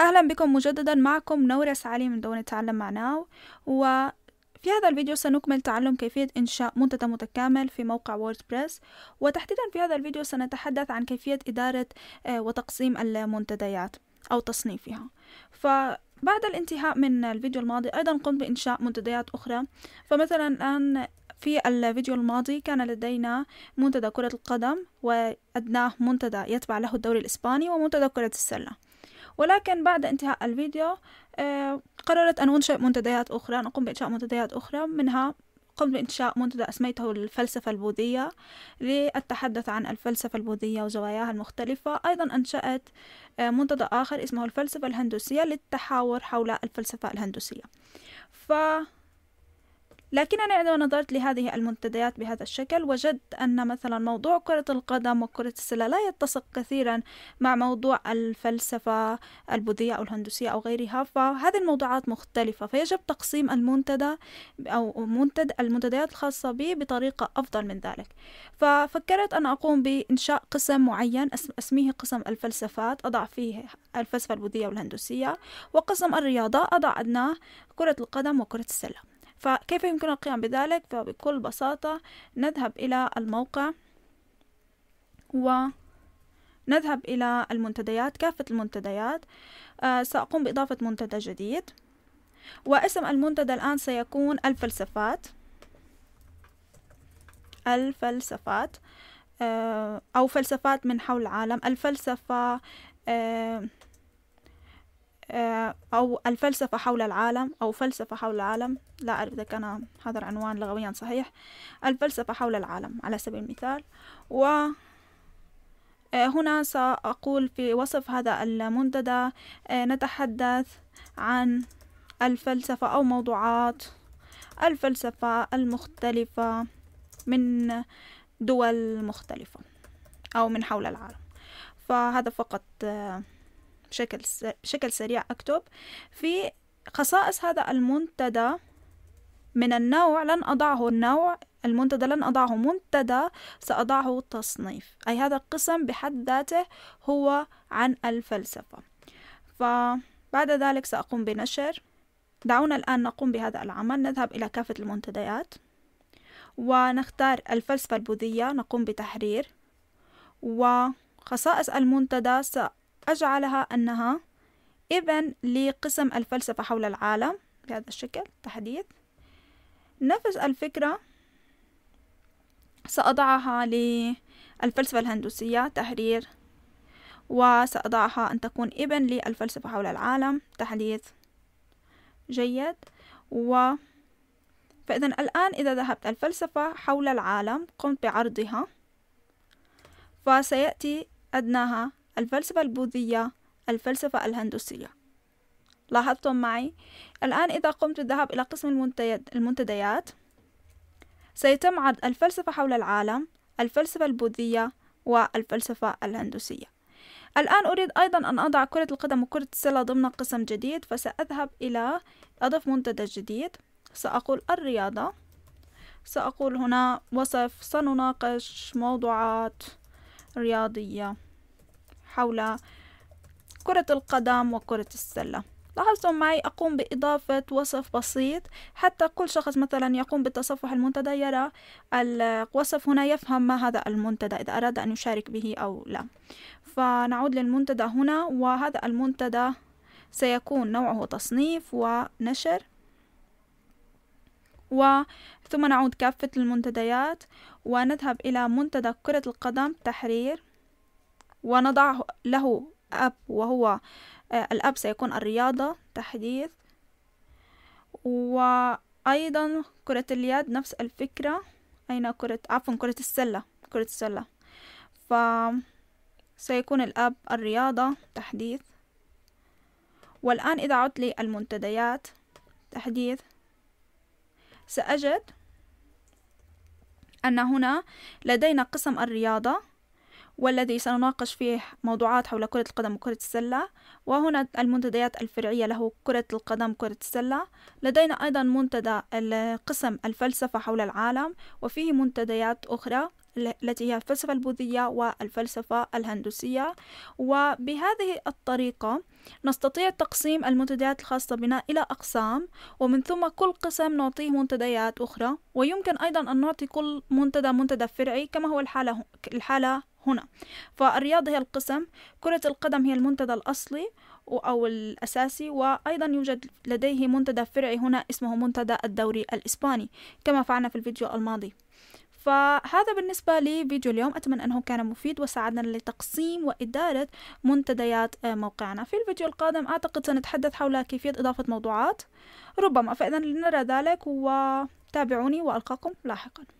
أهلا بكم مجددا معكم نورس علي من دون تعلم ناو وفي هذا الفيديو سنكمل تعلم كيفية إنشاء منتدى متكامل في موقع ووردبريس وتحديدا في هذا الفيديو سنتحدث عن كيفية إدارة آه، وتقسيم المنتديات أو تصنيفها ف بعد الانتهاء من الفيديو الماضي أيضا قمت بإنشاء منتديات أخرى فمثلا الآن في الفيديو الماضي كان لدينا منتدى كرة القدم وأدناه منتدى يتبع له الدوري الإسباني ومنتدى كرة السلة ولكن بعد انتهاء الفيديو آه، قررت أن أنشئ منتديات أخرى أن أقوم بإنشاء منتديات أخرى منها قمت بإنشاء منتدى أسميته الفلسفة البوذية للتحدث عن الفلسفة البوذية وزواياها المختلفة أيضا أنشأت آه، منتدى آخر اسمه الفلسفة الهندوسية للتحاور حول الفلسفة الهندوسية ف لكن أنا عندما نظرت لهذه المنتديات بهذا الشكل وجدت أن مثلا موضوع كرة القدم وكرة السلة لا يتسق كثيرا مع موضوع الفلسفة البوذية أو الهندوسية أو غيرها فهذه الموضوعات مختلفة فيجب تقسيم المنتدى أو منتد المنتديات الخاصة بي بطريقة أفضل من ذلك ففكرت أن أقوم بإنشاء قسم معين أسميه قسم الفلسفات أضع فيه الفلسفة البوذية والهندوسية وقسم الرياضة أضع أدناه كرة القدم وكرة السلة فكيف يمكن القيام بذلك فبكل بساطة نذهب إلى الموقع ونذهب إلى المنتديات كافة المنتديات آه سأقوم بإضافة منتدى جديد واسم المنتدى الآن سيكون الفلسفات الفلسفات آه أو فلسفات من حول العالم الفلسفة آه أو الفلسفة حول العالم أو فلسفة حول العالم لا أعرف إذا كان هذا العنوان لغويا صحيح الفلسفة حول العالم على سبيل المثال و آه، هنا سأقول في وصف هذا المنتدى آه، نتحدث عن الفلسفة أو موضوعات الفلسفة المختلفة من دول مختلفة أو من حول العالم فهذا فقط آه، بشكل بشكل سريع أكتب في خصائص هذا المنتدى من النوع لن أضعه النوع المنتدى لن أضعه منتدى سأضعه تصنيف أي هذا القسم بحد ذاته هو عن الفلسفة فبعد ذلك سأقوم بنشر دعونا الآن نقوم بهذا العمل نذهب إلى كافة المنتديات ونختار الفلسفة البوذية نقوم بتحرير وخصائص المنتدى سأ أجعلها أنها ابن لقسم الفلسفة حول العالم بهذا الشكل تحديد نفس الفكرة سأضعها للفلسفة الهندوسية تحرير وسأضعها أن تكون ابن للفلسفة حول العالم تحديث جيد و فإذا الآن إذا ذهبت الفلسفة حول العالم قمت بعرضها فسيأتي أدناها الفلسفة البوذية الفلسفة الهندوسية لاحظتم معي الآن إذا قمت بالذهاب إلى قسم المنتديات سيتم عرض الفلسفة حول العالم الفلسفة البوذية والفلسفة الهندوسية الآن أريد أيضا أن أضع كرة القدم وكرة السلة ضمن قسم جديد فسأذهب إلى أضف منتدى جديد سأقول الرياضة سأقول هنا وصف سنناقش موضوعات رياضية حول كرة القدم وكرة السلة لاحظتم معي أقوم بإضافة وصف بسيط حتى كل شخص مثلا يقوم بتصفح المنتدى يرى الوصف هنا يفهم ما هذا المنتدى إذا أراد أن يشارك به أو لا فنعود للمنتدى هنا وهذا المنتدى سيكون نوعه تصنيف ونشر وثم نعود كافة المنتديات ونذهب إلى منتدى كرة القدم تحرير ونضع له أب وهو آه، الأب سيكون الرياضة تحديث وأيضا كرة اليد نفس الفكرة أين كرة عفوا كرة السلة كرة السلة ف سيكون الأب الرياضة تحديث والآن إذا عدت لي المنتديات تحديث سأجد أن هنا لدينا قسم الرياضة والذي سنناقش فيه موضوعات حول كرة القدم وكرة السلة وهنا المنتديات الفرعية له كرة القدم كرة السلة لدينا أيضا منتدى قسم الفلسفة حول العالم وفيه منتديات أخرى التي هي الفلسفة البوذية والفلسفة الهندوسية وبهذه الطريقة نستطيع تقسيم المنتديات الخاصة بنا إلى أقسام ومن ثم كل قسم نعطيه منتديات أخرى ويمكن أيضا أن نعطي كل منتدى منتدى فرعي كما هو الحالة, الحالة هنا فالرياضة هي القسم كرة القدم هي المنتدى الأصلي أو الأساسي وأيضا يوجد لديه منتدى فرعي هنا اسمه منتدى الدوري الإسباني كما فعلنا في الفيديو الماضي فهذا بالنسبة لفيديو اليوم أتمنى أنه كان مفيد وساعدنا لتقسيم وإدارة منتديات موقعنا في الفيديو القادم أعتقد سنتحدث حول كيفية إضافة موضوعات ربما فإذا لنرى ذلك وتابعوني وألقاكم لاحقاً